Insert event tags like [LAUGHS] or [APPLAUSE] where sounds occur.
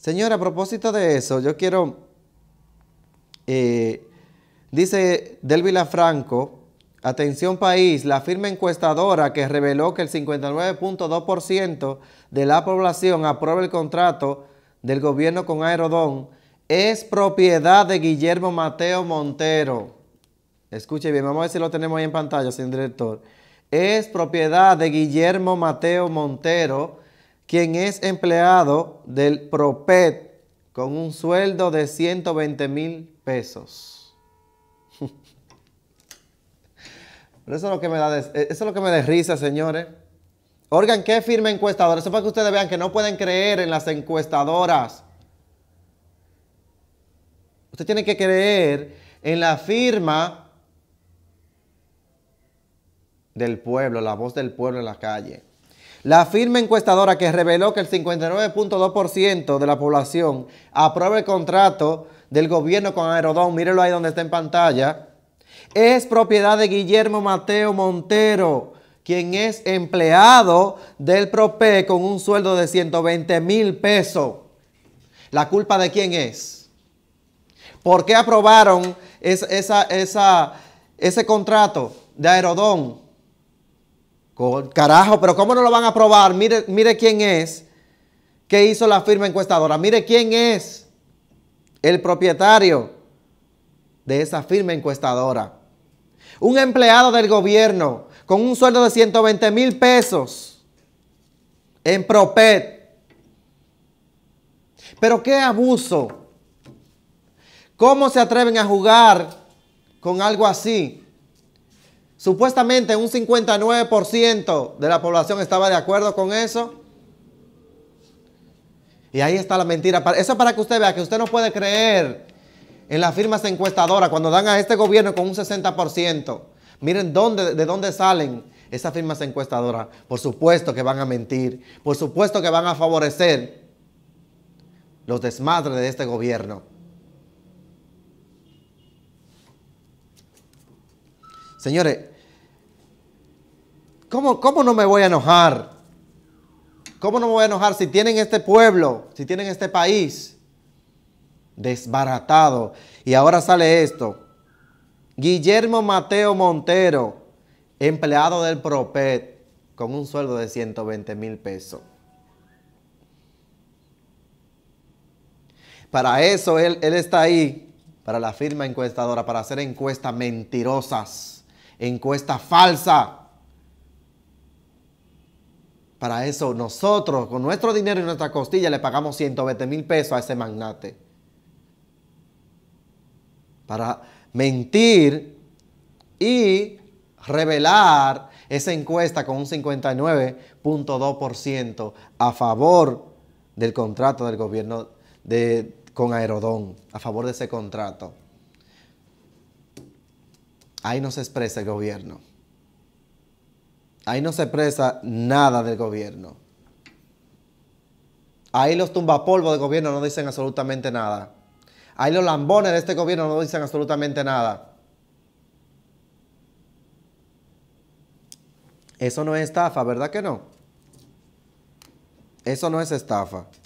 Señora, a propósito de eso, yo quiero, eh, dice Del Franco, atención país, la firma encuestadora que reveló que el 59.2% de la población aprueba el contrato del gobierno con Aerodón es propiedad de Guillermo Mateo Montero. Escuche bien, vamos a ver si lo tenemos ahí en pantalla, señor director. Es propiedad de Guillermo Mateo Montero, quien es empleado del PROPET con un sueldo de 120 mil pesos. [LAUGHS] eso es lo que me da eh, es lo que me da risa, señores. Organ, qué firma encuestadora. Eso para que ustedes vean que no pueden creer en las encuestadoras. Usted tiene que creer en la firma del pueblo, la voz del pueblo en la calle. La firma encuestadora que reveló que el 59.2% de la población aprueba el contrato del gobierno con Aerodón, mírenlo ahí donde está en pantalla, es propiedad de Guillermo Mateo Montero, quien es empleado del PROPE con un sueldo de 120 mil pesos. ¿La culpa de quién es? ¿Por qué aprobaron ese contrato de Aerodón? Carajo, pero ¿cómo no lo van a probar? Mire, mire quién es que hizo la firma encuestadora. Mire quién es el propietario de esa firma encuestadora. Un empleado del gobierno con un sueldo de 120 mil pesos en Propet. Pero qué abuso. ¿Cómo se atreven a jugar con algo así? Supuestamente un 59% de la población estaba de acuerdo con eso. Y ahí está la mentira. Eso es para que usted vea que usted no puede creer en las firmas encuestadoras cuando dan a este gobierno con un 60%. Miren de dónde salen esas firmas encuestadoras. Por supuesto que van a mentir. Por supuesto que van a favorecer los desmadres de este gobierno. Señores, ¿cómo, no me voy a enojar? ¿Cómo no me voy a enojar si tienen este pueblo, si tienen este país desbaratado? Y ahora sale esto. Guillermo Mateo Montero, empleado del Propet, con un sueldo de 120 mil pesos. Para eso él, él, está ahí, para la firma encuestadora, para hacer encuestas mentirosas encuesta falsa. Para eso nosotros, con nuestro dinero y nuestra costilla, le pagamos 120 mil pesos a ese magnate. Para mentir y revelar esa encuesta con un 59.2% a favor del contrato del gobierno de, con Aerodón, a favor de ese contrato. Ahí no se expresa el gobierno. Ahí no se expresa nada del gobierno. Ahí los tumbapolvos del gobierno no dicen absolutamente nada. Ahí los lambones de este gobierno no dicen absolutamente nada. Eso no es estafa, ¿verdad que no? Eso no es estafa.